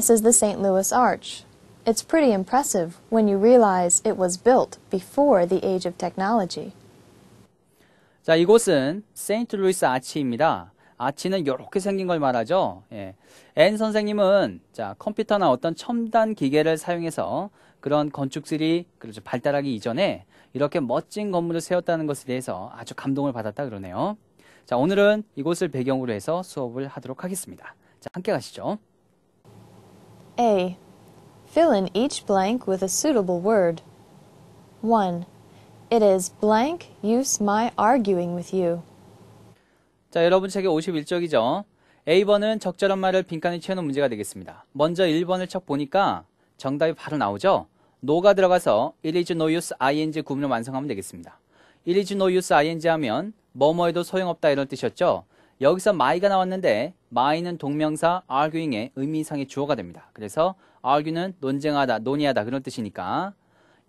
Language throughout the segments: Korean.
This is the St. Louis Arch. It's pretty impressive when you realize it was built before the age of technology. 자, 이곳은 세인트 루이스 아치입니다. 아치는 이렇게 생긴 걸 말하죠. 예. 앤 선생님은 자, 컴퓨터나 어떤 첨단 기계를 사용해서 그런 건축들이 그렇죠, 발달하기 이전에 이렇게 멋진 건물을 세웠다는 것에 대해서 아주 감동을 받았다 그러네요. 자, 오늘은 이곳을 배경으로 해서 수업을 하도록 하겠습니다. 자, 함께 가시죠. A. Fill in each blank with a suitable word. 1. It is blank use my arguing with you. 자, 여러분 책의 51쪽이죠. A번은 적절한 말을 빈칸에 채우는 문제가 되겠습니다. 먼저 1번을 척 보니까 정답이 바로 나오죠. no가 들어가서 it is no use ing 구문을 완성하면 되겠습니다. it is no use ing 하면 뭐뭐에도 소용없다 이런 뜻이었죠. 여기서 my가 나왔는데 my는 동명사 arguing의 의미상의 주어가 됩니다. 그래서 argue는 논쟁하다, 논의하다 그런 뜻이니까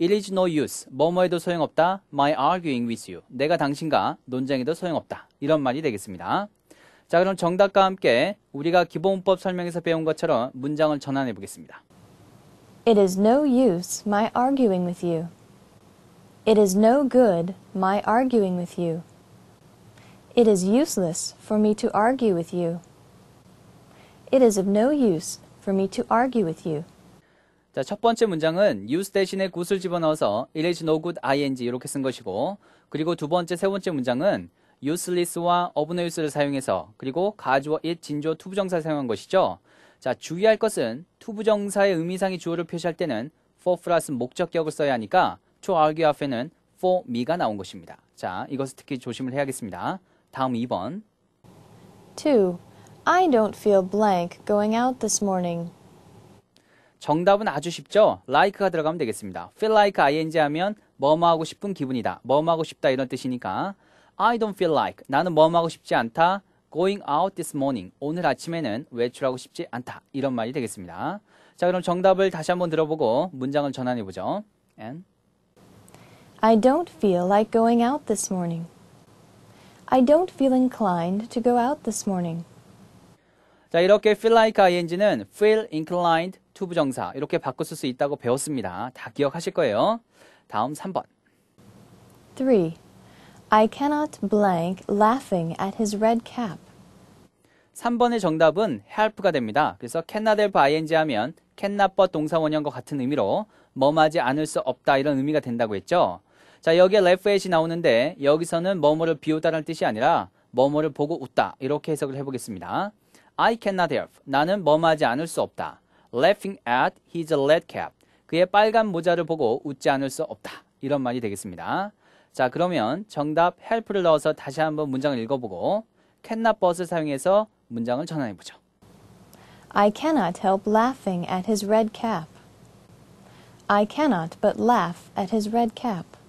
It is no use. 뭐뭐해도 소용없다. My arguing with you. 내가 당신과 논쟁에도 소용없다. 이런 말이 되겠습니다. 자, 그럼 정답과 함께 우리가 기본법 설명에서 배운 것처럼 문장을 전환해 보겠습니다. It is no use my arguing with you. It is no good my arguing with you. It is useless for me to argue with you. It is of no use for me to argue with you. 자, 첫 번째 문장은 use 대신에 good을 집어넣어서 it is no good ing 이렇게 쓴 것이고 그리고 두 번째, 세 번째 문장은 useless와 of no use를 사용해서 그리고 가주어 it, 진조, 투부정사 사용한 것이죠. 자, 주의할 것은 투부정사의 의미상의 주어를 표시할 때는 for 플러스 목적격을 써야 하니까 to argue 앞에는 for me가 나온 것입니다. 자, 이것을 특히 조심을 해야겠습니다. 다음 2번. 2. I don't feel blank going out this morning. 정답은 아주 쉽죠? like가 들어가면 되겠습니다. feel like ing 하면 뭐뭐하고 싶은 기분이다. 뭐뭐하고 싶다 이런 뜻이니까 I don't feel like 나는 뭐뭐하고 싶지 않다. going out this morning 오늘 아침에는 외출하고 싶지 않다. 이런 말이 되겠습니다. 자 그럼 정답을 다시 한번 들어보고 문장을 전환해보죠. And I don't feel like going out this morning. I don't feel inclined to go out this morning. 자, 이렇게 feel like ing는 feel inclined to 부정사 이렇게 바꿔 쓸수 있다고 배웠습니다. 다 기억하실 거예요. 다음 3번. 3. I cannot blank laughing at his red cap. 3번의 정답은 help가 됩니다. 그래서 cannot help ing 하면 cannot but 동사 원형과 같은 의미로 뭐하지 않을 수 없다 이런 의미가 된다고 했죠. 자, 여기에 레프엣이 나오는데 여기서는 뭐뭐를 비우다라는 뜻이 아니라 뭐뭐를 보고 웃다. 이렇게 해석을 해보겠습니다. I cannot help. 나는 뭐뭐하지 않을 수 없다. laughing at his red cap. 그의 빨간 모자를 보고 웃지 않을 수 없다. 이런 말이 되겠습니다. 자, 그러면 정답 help를 넣어서 다시 한번 문장을 읽어보고 cannot b u t 사용해서 문장을 전환해보죠. I cannot help laughing at his red cap. I cannot but laugh at his red cap.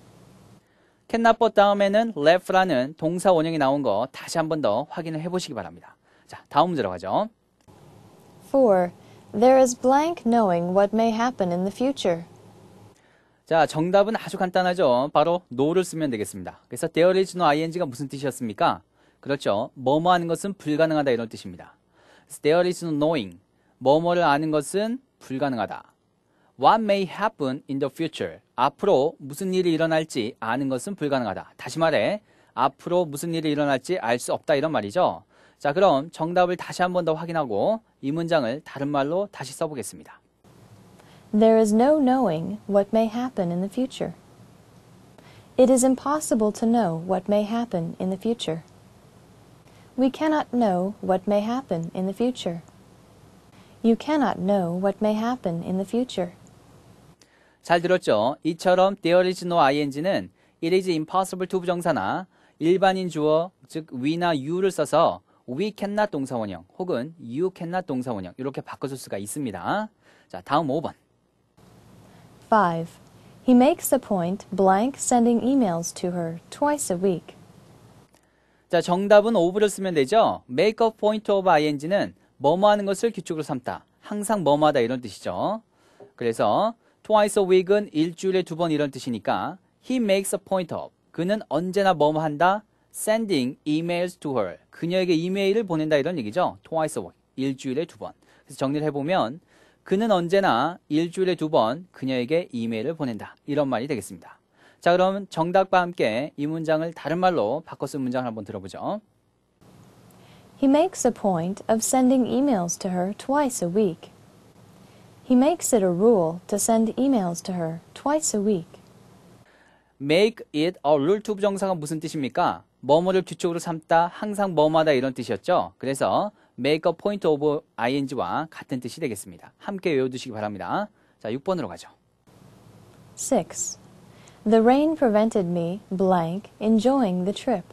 캔나법 다음에는 left라는 동사 원형이 나온 거 다시 한 번 더 확인을 해보시기 바랍니다. 자, 다음 문제로 가죠. 4. There is blank knowing what may happen in the future. 자, 정답은 아주 간단하죠. 바로 no를 쓰면 되겠습니다. 그래서 there is no ing가 무슨 뜻이었습니까? 그렇죠. 뭐뭐 하는 것은 불가능하다 이런 뜻입니다. there is no knowing. 뭐뭐를 아는 것은 불가능하다. What may happen in the future? 앞으로 무슨 일이 일어날지 아는 것은 불가능하다. 다시 말해, 앞으로 무슨 일이 일어날지 알 수 없다 이런 말이죠. 자, 그럼 정답을 다시 한 번 더 확인하고 이 문장을 다른 말로 다시 써보겠습니다. There is no knowing what may happen in the future. It is impossible to know what may happen in the future. We cannot know what may happen in the future. You cannot know what may happen in the future. 잘 들었죠? 이처럼 there is no ing는 it is impossible to 부정사나 일반인 주어 즉 we나 you를 써서 we cannot 동사원형 혹은 you cannot 동사원형 이렇게 바꿔줄 수가 있습니다. 자, 다음 5번. 5. He makes a point blank sending emails to her twice a week. 자, 정답은 of를 쓰면 되죠. make a point of ing는 뭐뭐 하는 것을 규칙으로 삼다. 항상 뭐뭐하다 이런 뜻이죠. 그래서 twice a week은 일주일에 두 번 이런 뜻이니까 he makes a point of 그는 언제나 뭐뭐 한다 sending emails to her 그녀에게 이메일을 보낸다 이런 얘기죠. twice a week 일주일에 두 번. 그래서 정리를 해보면 그는 언제나 일주일에 두 번 그녀에게 이메일을 보낸다 이런 말이 되겠습니다. 자 그럼 정답과 함께 이 문장을 다른 말로 바꿔 쓴 문장을 한번 들어보죠. He makes a point of sending emails to her twice a week. He makes it a rule to send emails to her twice a week. Make it a rule to 부정사가 무슨 뜻입니까? 뭐뭐를 뒤쪽으로 삼다, 항상 뭐하다 이런 뜻이었죠. 그래서 make a point of ing와 같은 뜻이 되겠습니다. 함께 외워두시기 바랍니다. 자, 6번으로 가죠. 6. The rain prevented me blank enjoying the trip.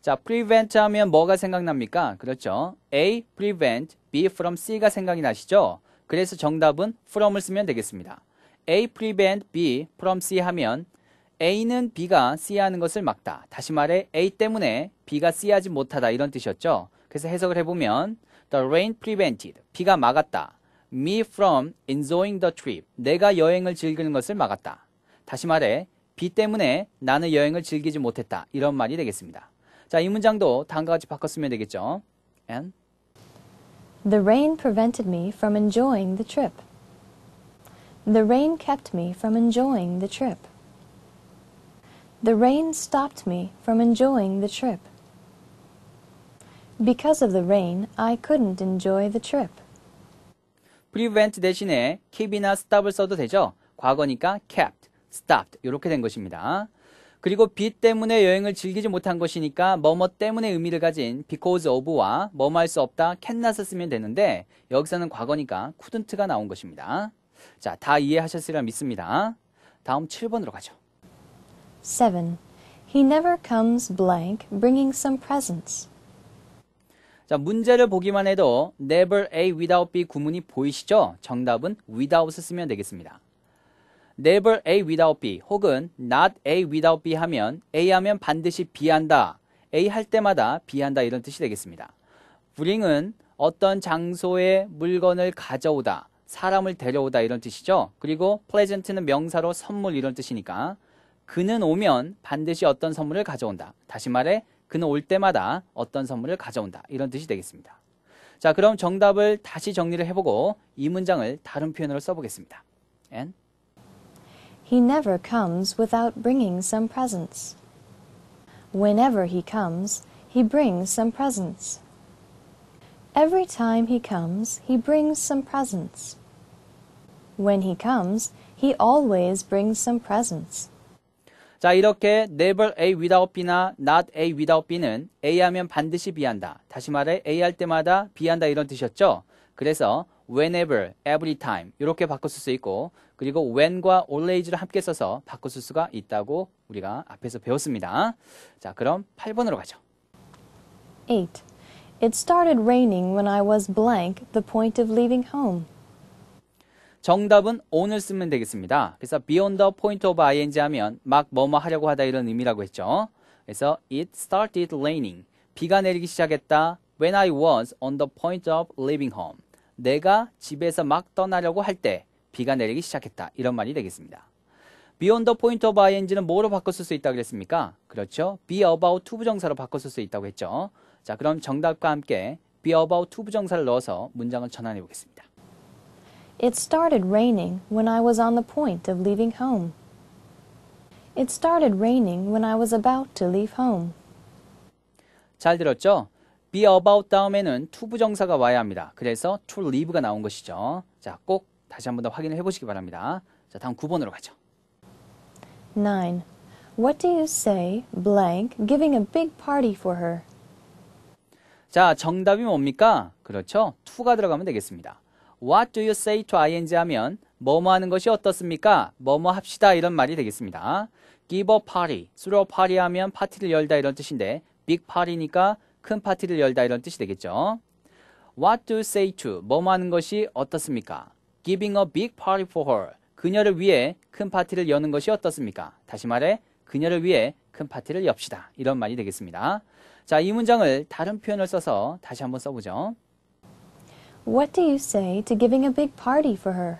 자, prevent 하면 뭐가 생각납니까? 그렇죠. A. prevent, B. from C가 생각이 나시죠? 그래서 정답은 from을 쓰면 되겠습니다. A prevent B from C 하면 A는 B가 C 하는 것을 막다. 다시 말해 A 때문에 B가 C 하지 못하다 이런 뜻이었죠. 그래서 해석을 해보면 The rain prevented. 비가 막았다. Me from enjoying the trip. 내가 여행을 즐기는 것을 막았다. 다시 말해 B 때문에 나는 여행을 즐기지 못했다. 이런 말이 되겠습니다. 자, 이 문장도 다음과 같이 바꿨으면 되겠죠. And The rain prevented me from enjoying the trip. The rain kept me from enjoying the trip. The rain stopped me from enjoying the trip. Because of the rain, I couldn't enjoy the trip. prevent 대신에 keep이나 stop을 써도 되죠. 과거니까 kept, stopped 이렇게 된 것입니다. 그리고 비 때문에 여행을 즐기지 못한 것이니까 뭐뭐 때문에 의미를 가진 because of와 뭐뭐 할수 없다 cannot을 쓰면 되는데 여기서는 과거니까 couldn't가 나온 것입니다. 자, 다 이해하셨으리라 믿습니다. 다음 7번으로 가죠. 7. He never comes blank bringing some presents. 자, 문제를 보기만 해도 never A without B 구문이 보이시죠? 정답은 without을 쓰면 되겠습니다. never A without B 혹은 not A without B 하면 A 하면 반드시 B 한다. A 할 때마다 B 한다 이런 뜻이 되겠습니다. bring은 어떤 장소에 물건을 가져오다, 사람을 데려오다 이런 뜻이죠. 그리고 pleasant는 명사로 선물 이런 뜻이니까 그는 오면 반드시 어떤 선물을 가져온다. 다시 말해 그는 올 때마다 어떤 선물을 가져온다. 이런 뜻이 되겠습니다. 자, 그럼 정답을 다시 정리를 해보고 이 문장을 다른 표현으로 써보겠습니다. And He never comes without bringing some presents. Whenever he comes, he brings some presents. Every time he comes, he brings some presents. When he comes, he always brings some presents. 자, 이렇게 never A without B나 not A without B는 A 하면 반드시 b한다 다시 말해 A 할 때마다 b한다 이런 뜻이었죠? 그래서 whenever, every time 이렇게 바꿨을 수 있고 그리고 when과 always를 함께 써서 바꿨을 수가 있다고 우리가 앞에서 배웠습니다. 자, 그럼 8번으로 가죠. 8. It started raining when I was blank the point of leaving home. 정답은 오늘 쓰면 되겠습니다. 그래서 beyond the point of ing 하면 막 뭐뭐 하려고 하다 이런 의미라고 했죠. 그래서 it started raining. 비가 내리기 시작했다 when I was on the point of leaving home. 내가 집에서 막 떠나려고 할 때 비가 내리기 시작했다. 이런 말이 되겠습니다. beyond the point of ing는 뭐로 바꿔 쓸수 있다고 그랬습니까? 그렇죠. be about to 부정사로 바꿔 쓸수 있다고 했죠. 자, 그럼 정답과 함께 be about to 부정사를 넣어서 문장을 전환해 보겠습니다. It started raining when I was on the point of leaving home. It started raining when I was about to leave home. 잘 들었죠? be about 다음에는 to 부정사가 와야 합니다. 그래서 to live가 나온 것이죠. 자, 꼭 다시 한번더 확인을 해보시기 바랍니다. 자, 다음 9번으로 가죠. 9. What do you say, blank, giving a big party for her? 자, 정답이 뭡니까? 그렇죠. to가 들어가면 되겠습니다. What do you say to ing 하면 뭐뭐 하는 것이 어떻습니까? 뭐뭐 합시다 이런 말이 되겠습니다. give a party, throw a party 하면 파티를 열다 이런 뜻인데 big party니까 큰 파티를 열다 이런 뜻이 되겠죠. What to say to 뭐뭐 하는 것이 어떻습니까? Giving a big party for her 그녀를 위해 큰 파티를 여는 것이 어떻습니까? 다시 말해 그녀를 위해 큰 파티를 엽시다 이런 말이 되겠습니다. 자, 이 문장을 다른 표현을 써서 다시 한번 써보죠. What do you say to giving a big party for her?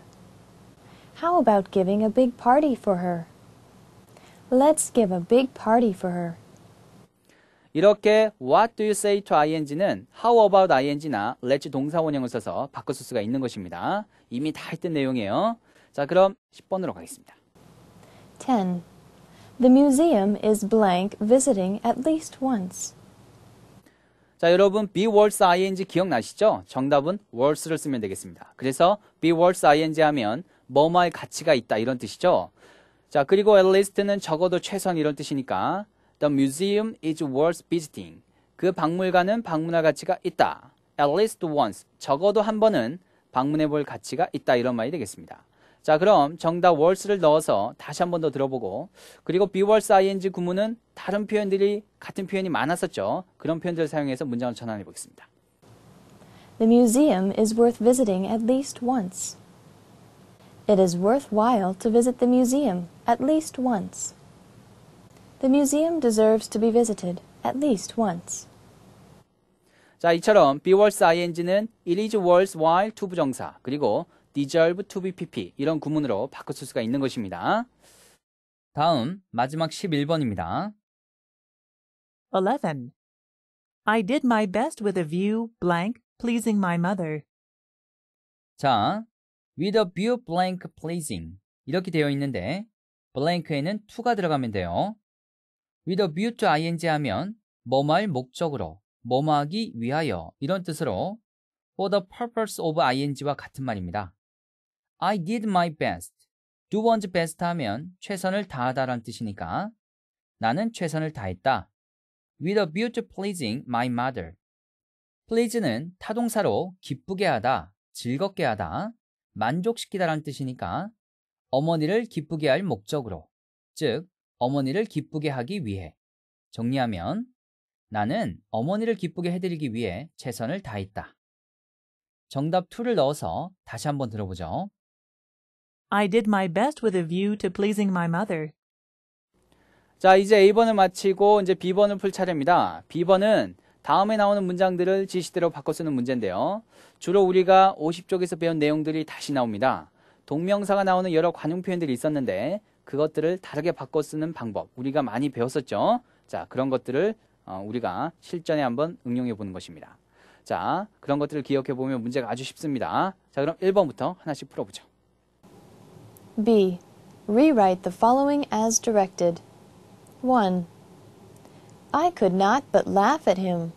How about giving a big party for her? Let's give a big party for her. 이렇게 what do you say to ing는 how about ing나 let's 동사원형을 써서 바꿔 쓸 수가 있는 것입니다. 이미 다 했던 내용이에요. 자, 그럼 10번으로 가겠습니다. 10. The museum is blank visiting at least once. 자, 여러분 be worth ing 기억나시죠? 정답은 worth를 쓰면 되겠습니다. 그래서 be worth ing 하면 뭐뭐의 가치가 있다 이런 뜻이죠. 자, 그리고 at least는 적어도 최소한 이런 뜻이니까 The museum is worth visiting. 그 박물관은 방문할 가치가 있다. At least once. 적어도 한 번은 방문해 볼 가치가 있다. 이런 말이 되겠습니다. 자, 그럼 정답 worth를 넣어서 다시 한 번 더 들어보고 그리고 be worth ing 구문은 다른 표현들이 같은 표현이 많았었죠. 그런 표현들을 사용해서 문장을 전환해 보겠습니다. The museum is worth visiting at least once. It is worthwhile to visit the museum at least once. The museum deserves to be visited at least once. 자, 이처럼 be beworth ing는 it is while to 부정사 그리고 deserve to be pp 이런 구문으로 바꿔 쓸 수가 있는 것입니다. 다음 마지막 11번입니다. 11. I did my best with a view blank pleasing my mother. 자, with a view blank pleasing 이렇게 되어 있는데 blank에는 to가 들어가면 돼요. with a view to ing 하면 뭐 말 목적으로, 뭐뭐하기 위하여 이런 뜻으로 for the purpose of ing와 같은 말입니다. I did my best. do one's best 하면 최선을 다하다라는 뜻이니까 나는 최선을 다했다. with a view to pleasing my mother. please는 타동사로 기쁘게 하다, 즐겁게 하다, 만족시키다라는 뜻이니까 어머니를 기쁘게 할 목적으로, 즉 어머니를 기쁘게 하기 위해. 정리하면 나는 어머니를 기쁘게 해드리기 위해 최선을 다했다. 정답 2를 넣어서 다시 한번 들어보죠. I did my best with a view to pleasing my mother. 자, 이제 A번을 마치고 이제 B번을 풀 차례입니다. B번은 다음에 나오는 문장들을 지시대로 바꿔 쓰는 문제인데요. 주로 우리가 50쪽에서 배운 내용들이 다시 나옵니다. 동명사가 나오는 여러 관용 표현들이 있었는데 그것들을 다르게 바꿔 쓰는 방법 우리가 많이 배웠었죠. 자 그런 것들을 어, 우리가 실전에 한번 응용해 보는 것입니다. 자 그런 것들을 기억해 보면 문제가 아주 쉽습니다. 자 그럼 1번부터 하나씩 풀어보죠. B. Rewrite the following as directed. 1. I could not but laugh at him.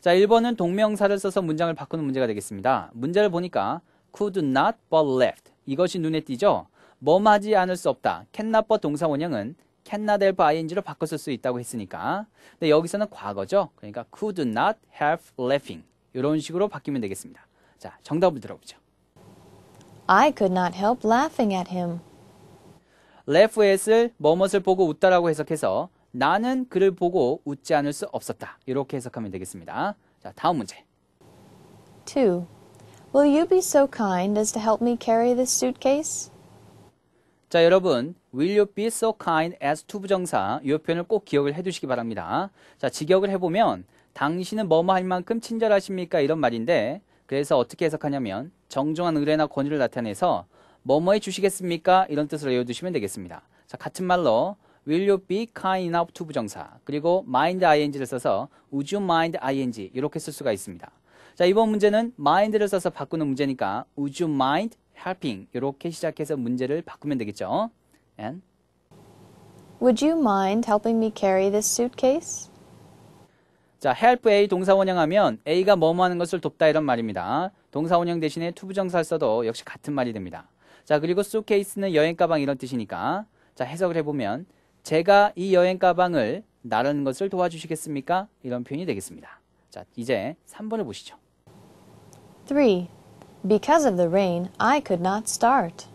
자, 1번은 동명사를 써서 문장을 바꾸는 문제가 되겠습니다. 문제를 보니까 could not but left. 이것이 눈에 띄죠? 뭐하지 않을 수 없다. 캔나버 동사 원형은 cannot help ing로 바꿨을 수 있다고 했으니까 근데 여기서는 과거죠. 그러니까 could not help laughing 이런 식으로 바뀌면 되겠습니다. 자, 정답을 들어보죠. I could not help laughing at him. laugh at을 뭐뭇을 보고 웃다라고 해석해서 나는 그를 보고 웃지 않을 수 없었다. 이렇게 해석하면 되겠습니다. 자, 다음 문제. 2. Will you be so kind as to help me carry this suitcase? 자, 여러분, will you be so kind as to 부정사 이 표현을 꼭 기억을 해두시기 바랍니다. 자, 직역을 해보면 당신은 뭐뭐 할 만큼 친절하십니까? 이런 말인데 그래서 어떻게 해석하냐면 정중한 의뢰나 권유를 나타내서 뭐뭐 해주시겠습니까? 이런 뜻으로 외워두시면 되겠습니다. 자, 같은 말로 will you be kind enough to 부정사 그리고 mind ing를 써서 would you mind ing 이렇게 쓸 수가 있습니다. 자, 이번 문제는 mind를 써서 바꾸는 문제니까 would you mind helping 이렇게 시작해서 문제를 바꾸면 되겠죠. And Would you mind helping me carry this suitcase? 자, help A 동사 원형하면 A가 뭐뭐 하는 것을 돕다 이런 말입니다. 동사 원형 대신에 투부정사를 써도 역시 같은 말이 됩니다. 자, 그리고 suitcase는 여행 가방 이런 뜻이니까 자, 해석을 해 보면 제가 이 여행 가방을 나르는 것을 도와주시겠습니까? 이런 표현이 되겠습니다. 자, 이제 3번을 보시죠. 3. Because of the rain, I could not start.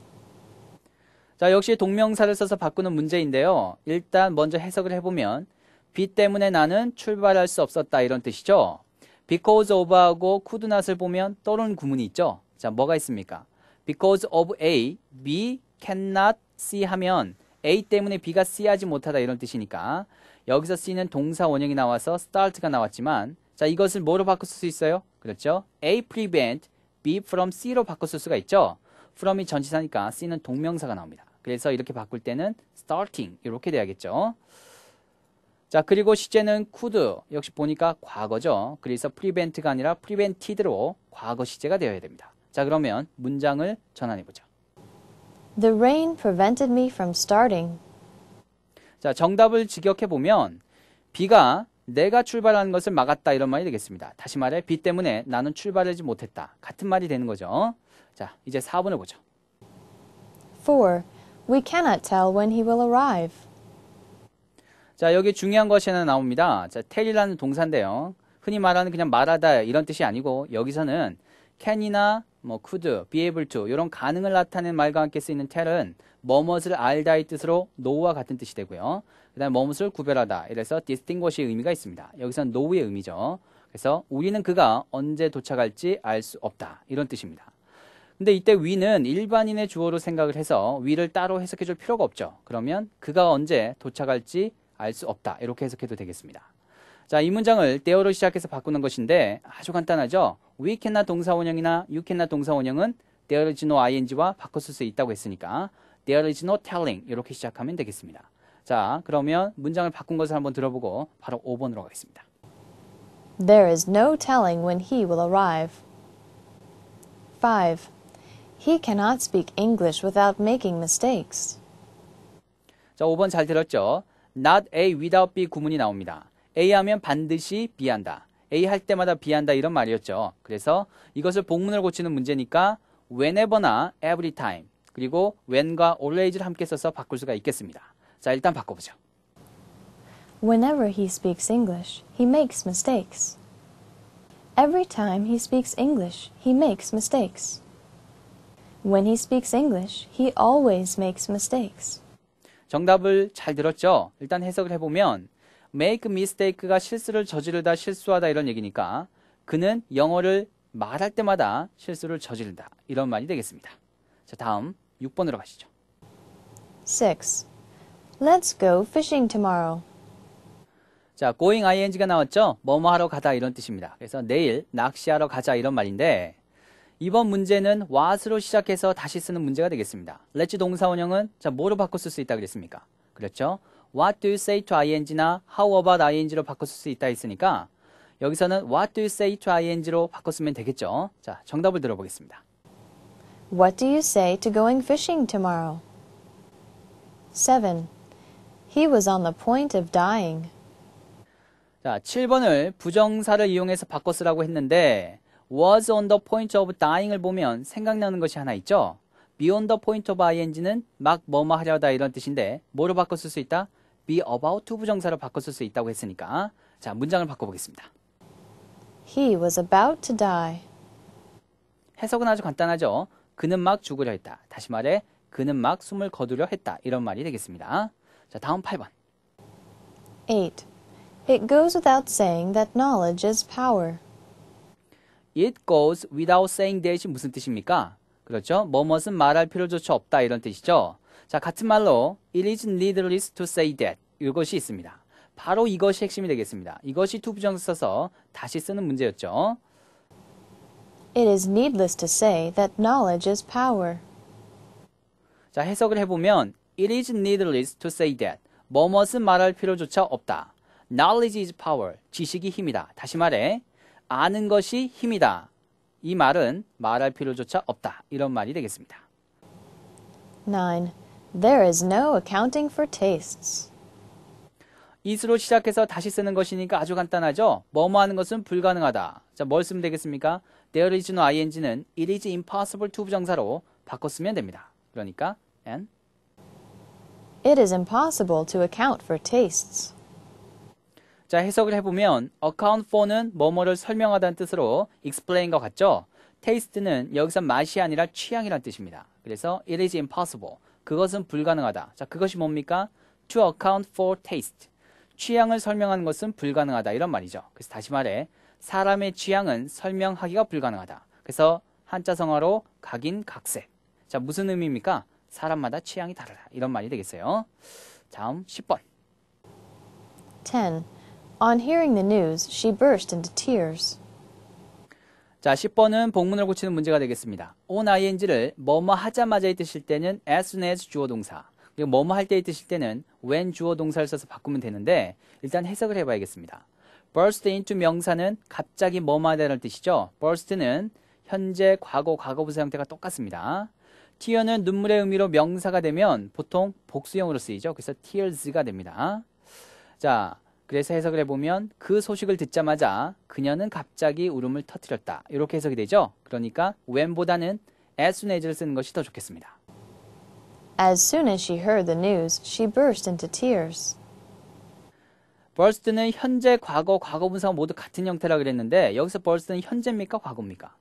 자, 역시 동명사를 써서 바꾸는 문제인데요. 일단 먼저 해석을 해보면 비 때문에 나는 출발할 수 없었다 이런 뜻이죠. because of하고 could not을 보면 떠오르는 구문이 있죠. 자, 뭐가 있습니까? because of A, B cannot C 하면 A 때문에 B가 C 하지 못하다 이런 뜻이니까 여기서 C는 동사 원형이 나와서 start가 나왔지만 자, 이것을 뭐로 바꿀 수 있어요? 그렇죠? A prevent be from C로 바꿨을 수가 있죠. from이 전치사니까 C는 동명사가 나옵니다. 그래서 이렇게 바꿀 때는 starting 이렇게 돼야겠죠. 자 그리고 시제는 could 역시 보니까 과거죠. 그래서 prevent가 아니라 prevented로 과거 시제가 되어야 됩니다. 자 그러면 문장을 전환해보죠. The rain prevented me from starting. 자 정답을 직역해보면 비가 내가 출발하는 것을 막았다 이런 말이 되겠습니다. 다시 말해 비 때문에 나는 출발하지 못했다. 같은 말이 되는 거죠. 자, 이제 4번을 보죠. 4. We cannot tell when he will arrive. 자, 여기 중요한 것이 하나 나옵니다. 자, tell이라는 동사인데요. 흔히 말하는 그냥 말하다 이런 뜻이 아니고 여기서는 can이나 뭐 could, be able to 이런 가능을 나타낸 말과 함께 쓰이는 tell은 뭐뭇을 알다의 뜻으로 know와 같은 뜻이 되고요. 그 다음 머뭇을 구별하다. 이래서 distinguish의 의미가 있습니다. 여기서는노우의 의미죠. 그래서 우리는 그가 언제 도착할지 알 수 없다. 이런 뜻입니다. 근데 이때 위는 일반인의 주어로 생각을 해서 위를 따로 해석해 줄 필요가 없죠. 그러면 그가 언제 도착할지 알 수 없다. 이렇게 해석해도 되겠습니다. 자, 이 문장을 there로 시작해서 바꾸는 것인데 아주 간단하죠. we can나 동사원형이나 you can나 동사원형은 there is no ing와 바꿔 을수 있다고 했으니까 there is no telling 이렇게 시작하면 되겠습니다. 자, 그러면 문장을 바꾼 것을 한번 들어보고 바로 5번으로 가겠습니다. There is no telling when he will arrive. 5. He cannot speak English without making mistakes. 자, 5번 잘 들었죠? not A without B 구문이 나옵니다. A 하면 반드시 B 한다. A 할 때마다 B 한다 이런 말이었죠. 그래서 이것을 복문을 고치는 문제니까 whenever나 every time 그리고 when과 always를 함께 써서 바꿀 수가 있겠습니다. 자, 일단 바꿔보죠. Whenever he speaks English, he makes mistakes. Every time he speaks English, he makes mistakes. When he speaks English, he always makes mistakes. 정답을 잘 들었죠? 일단 해석을 해보면 make mistake가 실수를 저지르다 실수하다 이런 얘기니까 그는 영어를 말할 때마다 실수를 저지른다 이런 말이 되겠습니다. 자 다음 6번으로 가시죠. 6. Let's go fishing tomorrow. 자, going ing가 나왔죠? 뭐뭐 하러 가다 이런 뜻입니다. 그래서 내일 낚시하러 가자 이런 말인데 이번 문제는 what으로 시작해서 다시 쓰는 문제가 되겠습니다. let's 동사원형은 자, 뭐로 바꿔 쓸 수 있다 그랬습니까? 그렇죠? what do you say to ing나 how about ing로 바꿔 쓸 수 있다 했으니까 여기서는 what do you say to ing로 바꿔 쓰면 되겠죠? 자, 정답을 들어보겠습니다. What do you say to going fishing tomorrow? 7. He was on the point of dying. 자, 7번을 부정사를 이용해서 바꿨으라고 했는데 was on the point of dying을 보면 생각나는 것이 하나 있죠. be on the point of ing는 막 뭐뭐 하려다 이런 뜻인데 뭐로 바꿨을수 있다? be about to 부정사로 바꿨을수 있다고 했으니까 자, 문장을 바꿔 보겠습니다. He was about to die. 해석은 아주 간단하죠. 그는 막 죽으려 했다. 다시 말해 그는 막 숨을 거두려 했다. 이런 말이 되겠습니다. 자, 다음 8번. 8. It goes without saying that knowledge is power. It goes without saying that이 무슨 뜻입니까? 그렇죠? 뭐뭇은 말할 필요조차 없다 이런 뜻이죠. 자, 같은 말로 it is needless to say that 이것이 있습니다. 바로 이것이 핵심이 되겠습니다. 이것이 to 부정 써서 다시 쓰는 문제였죠. It is needless to say that knowledge is power. 자, 해석을 해보면 It is needless to say that. 뭐뭇은 말할 필요조차 없다. Knowledge is power. 지식이 힘이다. 다시 말해, 아는 것이 힘이다. 이 말은 말할 필요조차 없다. 이런 말이 되겠습니다. 9. There is no accounting for tastes. is로 시작해서 다시 쓰는 것이니까 아주 간단하죠. 뭐뭐 하는 것은 불가능하다. 자, 뭘 쓰면 되겠습니까? There is no ing는 it is impossible to 부정사로 바꿨으면 됩니다. 그러니까 and It is impossible to account for tastes. 자, 해석을 해보면 account for는 뭐뭐를 설명하다는 뜻으로 explain과 같죠? taste는 여기서 맛이 아니라 취향이란 뜻입니다. 그래서 it is impossible. 그것은 불가능하다. 자, 그것이 뭡니까? to account for taste. 취향을 설명하는 것은 불가능하다. 이런 말이죠. 그래서 다시 말해 사람의 취향은 설명하기가 불가능하다. 그래서 한자 성어로 각인 각색. 자, 무슨 의미입니까? 사람마다 취향이 다르다. 이런 말이 되겠어요. 다음 10번. 10. On hearing the news, she burst into tears. 자, 10번은 복문을 고치는 문제가 되겠습니다. on ing를 뭐뭐 하자마자에 뜻일 때는 as soon as 주어 동사, 그리고 뭐뭐 할 때에 뜻일 때는 when 주어 동사를 써서 바꾸면 되는데 일단 해석을 해봐야겠습니다. burst into 명사는 갑자기 뭐뭐 하다는 뜻이죠. burst는 현재, 과거, 과거부사 형태가 똑같습니다. tear는 눈물의 의미로 명사가 되면 보통 복수형으로 쓰이죠. 그래서 tears가 됩니다. 자, 그래서 해석을 해보면 그 소식을 듣자마자 그녀는 갑자기 울음을 터뜨렸다. 이렇게 해석이 되죠. 그러니까 when보다는 as soon as를 쓰는 것이 더 좋겠습니다. As soon as she heard the news, she burst into tears. burst는 현재, 과거, 과거분사 모두 같은 형태라 고 그랬는데 여기서 burst는 현재입니까? 과거입니까?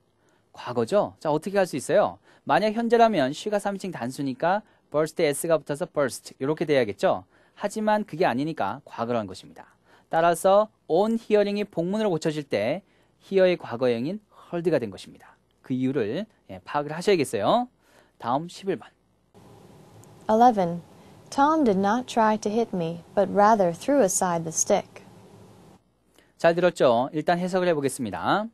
과거죠. 자, 어떻게 할 수 있어요? 만약 현재라면 she가 3인칭 단수니까 burst에 s가 붙어서 burst 이렇게 돼야겠죠. 하지만 그게 아니니까 과거라는 것입니다. 따라서 on hearing이 복문으로 고쳐질 때 h e r 의 과거형인 헐드가 된 것입니다. 그 이유를 예, 파악을 하셔야겠어요. 다음 11번. 11. Tom did not try to hit me, but rather threw aside the stick. 잘 들었죠? 일단 해석을 해보겠습니다.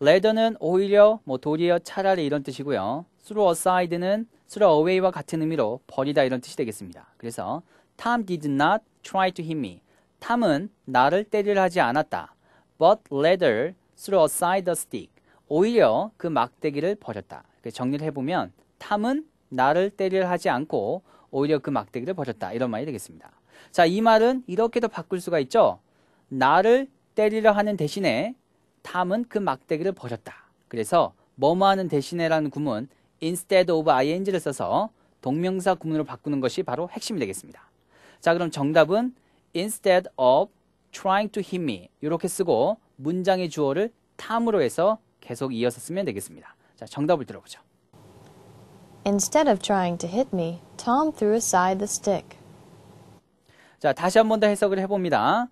레더는 오히려 뭐 도리어 차라리 이런 뜻이고요. 스 h 어사이드는스 h 어웨이와 같은 의미로 버리다 이런 뜻이 되겠습니다. 그래서 Tom did not try to hit me. 탐은 나를 때리려 하지 않았다. But rather threw aside the stick. 오히려 그 막대기를 버렸다. 정리를 해보면 탐은 나를 때리려 하지 않고 오히려 그 막대기를 버렸다. 이런 말이 되겠습니다. 자, 이 말은 이렇게도 바꿀 수가 있죠. 나를 때리려 하는 대신에 탐은 그 막대기를 버렸다. 그래서 뭐뭐 하는 대신에라는 구문 instead of ing를 써서 동명사 구문으로 바꾸는 것이 바로 핵심이 되겠습니다. 자, 그럼 정답은 instead of trying to hit me 이렇게 쓰고 문장의 주어를 탐으로 해서 계속 이어서 쓰면 되겠습니다. 자, 정답을 들어보죠. Instead of trying to hit me, Tom threw aside the stick. 자, 다시 한 번 더 해석을 해봅니다.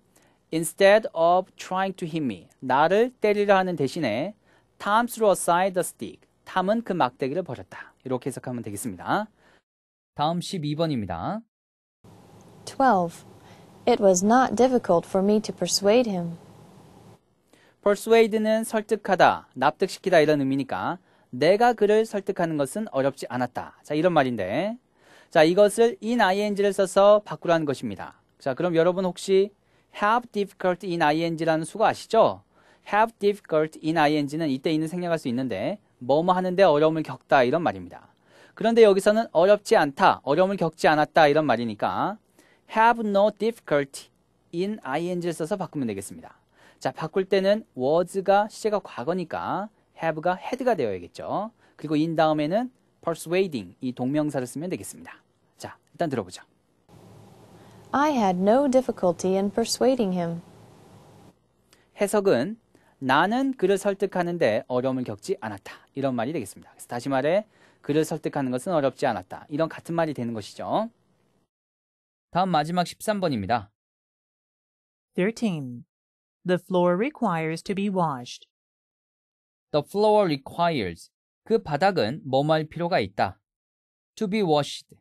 Instead of trying to hit me, 나를 때리려 하는 대신에 Tom threw aside the stick. 탐은 그 막대기를 버렸다. 이렇게 해석하면 되겠습니다. 다음 12번입니다. 12. It was not difficult for me to persuade him. persuade는 설득하다, 납득시키다 이런 의미니까 내가 그를 설득하는 것은 어렵지 않았다. 자, 이런 말인데. 자, 이것을 in ing를 써서 바꾸라는 것입니다. 자, 그럼 여러분 혹시 have difficulty in ing라는 수가 아시죠? have difficulty in ing는 이때 있는 생략할 수 있는데 뭐뭐 하는데 어려움을 겪다 이런 말입니다. 그런데 여기서는 어렵지 않다, 어려움을 겪지 않았다 이런 말이니까 have no difficulty in ing를 써서 바꾸면 되겠습니다. 자, 바꿀 때는 was가 시제가 과거니까 have가 head가 되어야겠죠. 그리고 in 다음에는 persuading 이 동명사를 쓰면 되겠습니다. 자, 일단 들어보죠. I had no difficulty in persuading him. 해석은 나는 그를 설득하는데 어려움을 겪지 않았다. 이런 말이 되겠습니다. 그래서 다시 말해 그를 설득하는 것은 어렵지 않았다. 이런 같은 말이 되는 것이죠. 다음 마지막 13번입니다. 13. The floor requires to be washed. The floor requires. 그 바닥은 뭐뭐할 필요가 있다. To be washed.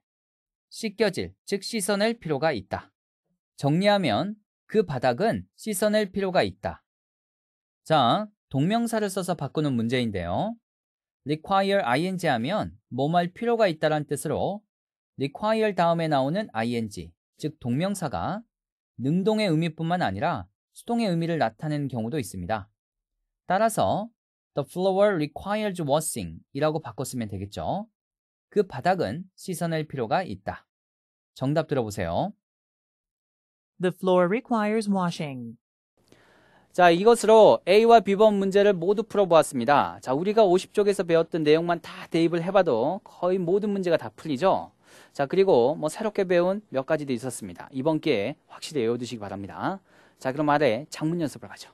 씻겨질, 즉 씻어낼 필요가 있다. 정리하면 그 바닥은 씻어낼 필요가 있다. 자, 동명사를 써서 바꾸는 문제인데요. require ing 하면 뭐 말 필요가 있다란 뜻으로 require 다음에 나오는 ing, 즉 동명사가 능동의 의미뿐만 아니라 수동의 의미를 나타내는 경우도 있습니다. 따라서 the floor requires washing 이라고 바꿨으면 되겠죠. 그 바닥은 씻어낼 필요가 있다. 정답 들어보세요. The floor requires washing. 자, 이것으로 A와 B번 문제를 모두 풀어보았습니다. 자, 우리가 50쪽에서 배웠던 내용만 다 대입을 해봐도 거의 모든 문제가 다 풀리죠? 자, 그리고 뭐 새롭게 배운 몇 가지도 있었습니다. 이번 기회에 확실히 외워두시기 바랍니다. 자, 그럼 아래 작문 연습을 가죠.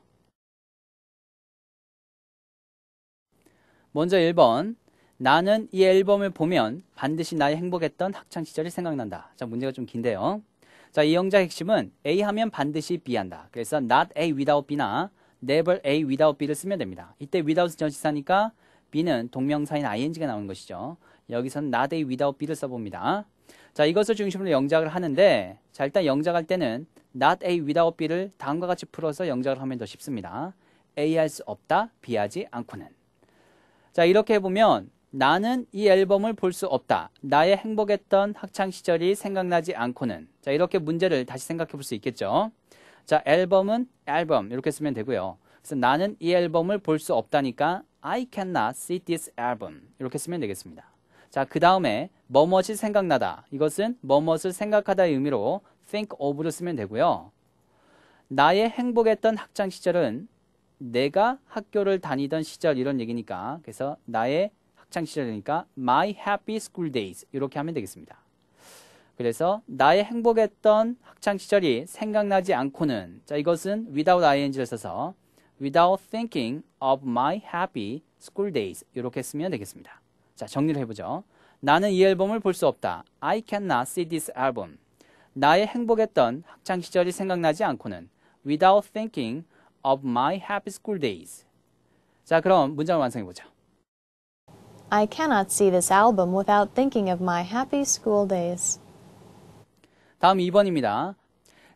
먼저 1번, 나는 이 앨범을 보면 반드시 나의 행복했던 학창 시절이 생각난다. 자, 문제가 좀 긴데요. 자, 이 영작 핵심은 A 하면 반드시 B 한다. 그래서 not A without B나 never A without B를 쓰면 됩니다. 이때 without 전치사니까 B는 동명사인 ing가 나오는 것이죠. 여기서 not A without B를 써봅니다. 자, 이것을 중심으로 영작을 하는데 자, 일단 영작할 때는 not A without B를 다음과 같이 풀어서 영작을 하면 더 쉽습니다. A 할 수 없다, B 하지 않고는. 자, 이렇게 해보면 나는 이 앨범을 볼 수 없다. 나의 행복했던 학창 시절이 생각나지 않고는. 자, 이렇게 문제를 다시 생각해 볼 수 있겠죠. 자, 앨범은 앨범 이렇게 쓰면 되고요. 그래서 나는 이 앨범을 볼 수 없다니까 I cannot see this album 이렇게 쓰면 되겠습니다. 자, 그 다음에 뭐뭇이 생각나다. 이것은 뭐뭇을 생각하다의 의미로 think of로 쓰면 되고요. 나의 행복했던 학창 시절은 내가 학교를 다니던 시절 이런 얘기니까 그래서 나의 학창 시절이니까 my happy school days 이렇게 하면 되겠습니다. 그래서 나의 행복했던 학창 시절이 생각나지 않고는 자 이것은 without ing를 써서 without thinking of my happy school days 이렇게 쓰면 되겠습니다. 자 정리를 해보죠. 나는 이 앨범을 볼 수 없다. I cannot see this album. 나의 행복했던 학창 시절이 생각나지 않고는 without thinking of my happy school days. 자 그럼 문장을 완성해보죠. I cannot see this album without thinking of my happy school days. 다음 2번입니다.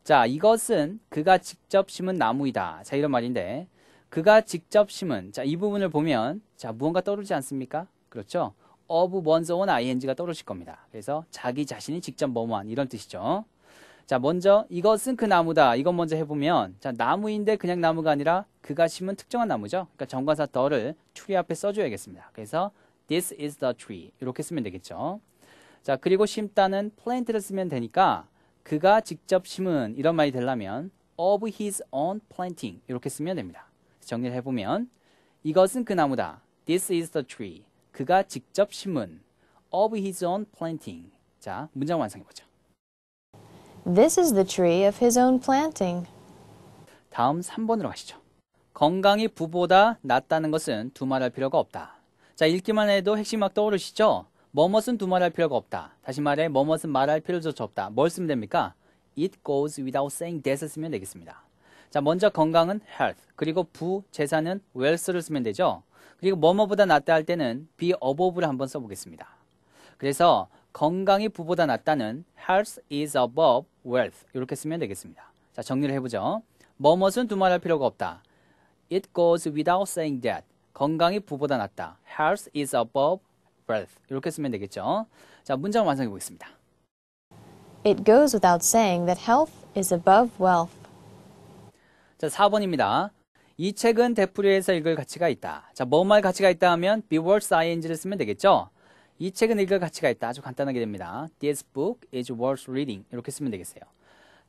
자, 이것은 그가 직접 심은 나무이다. 자, 이런 말인데 그가 직접 심은 자, 이 부분을 보면 자, 무언가 떠오르지 않습니까? 그렇죠? of 먼저 온 ing가 떠오르실 겁니다. 그래서 자기 자신이 직접 뭐뭐한 이런 뜻이죠. 자, 먼저 이것은 그 나무다. 이건 먼저 해보면 자, 나무인데 그냥 나무가 아니라 그가 심은 특정한 나무죠. 그러니까 정관사 더를 추리 앞에 써줘야겠습니다. 그래서 This is the tree. 이렇게 쓰면 되겠죠. 자, 그리고 심다는 plant를 쓰면 되니까 그가 직접 심은 이런 말이 되려면 of his own planting 이렇게 쓰면 됩니다. 정리를 해보면 이것은 그 나무다. This is the tree. 그가 직접 심은 of his own planting. 자, 문장 완성해보죠. This is the tree of his own planting. 다음 3번으로 가시죠. 건강이 부보다 낫다는 것은 두말할 필요가 없다. 자, 읽기만 해도 핵심 막 떠오르시죠? 뭐뭐은 두말할 필요가 없다. 다시 말해, 뭐뭐은 말할 필요조차 없다. 뭘 쓰면 됩니까? It goes without saying that 쓰면 되겠습니다. 자, 먼저 건강은 health, 그리고 부, 재산은 wealth를 쓰면 되죠. 그리고 뭐뭐보다 낫다 할 때는 be above를 한번 써보겠습니다. 그래서 건강이 부보다 낫다는 health is above wealth 이렇게 쓰면 되겠습니다. 자, 정리를 해보죠. 뭐뭐은 두말할 필요가 없다. It goes without saying that. 건강이 부보다 낫다. Health is above wealth. 이렇게 쓰면 되겠죠. 자, 문장 완성해 보겠습니다. It goes without saying that health is above wealth. 자, 4번입니다. 이 책은 대풀이에서 읽을 가치가 있다. 자, 뭔 말 가치가 있다 하면 be worth ing를 쓰면 되겠죠. 이 책은 읽을 가치가 있다. 아주 간단하게 됩니다. This book is worth reading. 이렇게 쓰면 되겠어요.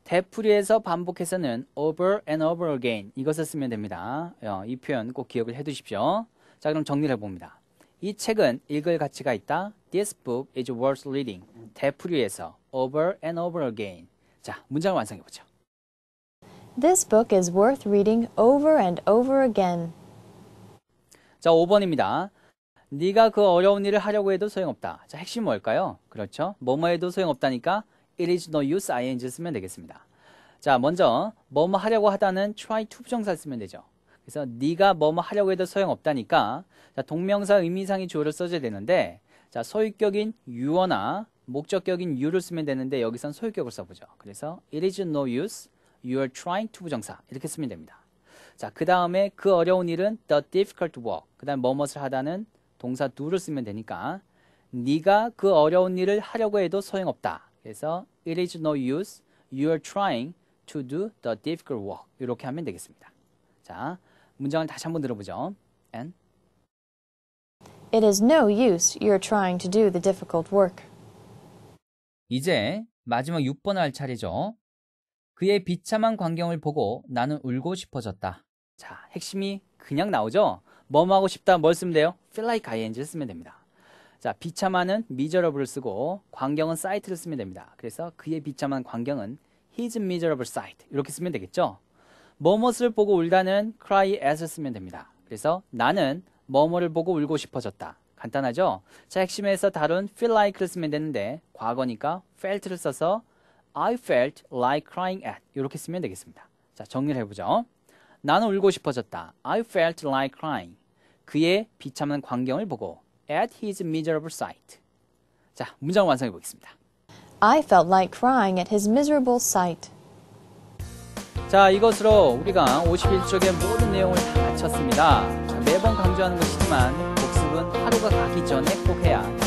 되풀이해서 반복해서는 over and over again 이것을 쓰면 됩니다. 어, 이 표현 꼭 기억을 해두십시오. 자 그럼 정리를 해봅니다. 이 책은 읽을 가치가 있다. This book is worth reading. 되풀이해서 over and over again. 자 문장을 완성해보죠. This book is worth reading over and over again. 자 5번입니다. 네가 그 어려운 일을 하려고 해도 소용없다. 자 핵심 뭘까요? 그렇죠. 뭐뭐 해도 소용없다니까 it is no use ing 쓰면 되겠습니다. 자, 먼저 뭐뭐 하려고 하다는 try to 부정사 쓰면 되죠. 그래서 네가 뭐뭐 하려고 해도 소용없다니까 자, 동명사 의미상의 주어를 써줘야 되는데 자, 소유격인 유어나 목적격인 you를 쓰면 되는데 여기선 소유격을 써보죠. 그래서 it is no use, you are trying to 부정사 이렇게 쓰면 됩니다. 자, 그 다음에 그 어려운 일은 the difficult work, 그 다음 에 뭐뭇을 하다는 동사 do를 쓰면 되니까 네가 그 어려운 일을 하려고 해도 소용없다. 그래서 it is no use you are trying to do the difficult work 이렇게 하면 되겠습니다. 자, 문장을 다시 한번 들어보죠. And It is no use you're trying to do the difficult work. 이제 마지막 6번을 할 차례죠. 그의 비참한 광경을 보고 나는 울고 싶어졌다. 자, 핵심이 그냥 나오죠? 뭐뭐 하고 싶다 뭘 쓰면 돼요? feel like ing 쓰면 됩니다. 자, 비참한은 miserable을 쓰고 광경은 sigh트를 쓰면 됩니다. 그래서 그의 비참한 광경은 his miserable sight 이렇게 쓰면 되겠죠. 뭐뭇을 보고 울다는 cry at을 쓰면 됩니다. 그래서 나는 뭐뭐를 보고 울고 싶어졌다. 간단하죠? 자, 핵심에서 다룬 feel like를 쓰면 되는데 과거니까 felt를 써서 I felt like crying at 이렇게 쓰면 되겠습니다. 자, 정리를 해보죠. 나는 울고 싶어졌다. I felt like crying. 그의 비참한 광경을 보고 at his miserable sight. 자, 문장 완성해 보겠습니다. I felt like crying at his miserable sight. 자, 이것으로 우리가 51쪽의 모든 내용을 다 마쳤습니다. 매번 강조하는 것이지만 복습은 하루가 가기 전에 꼭 해야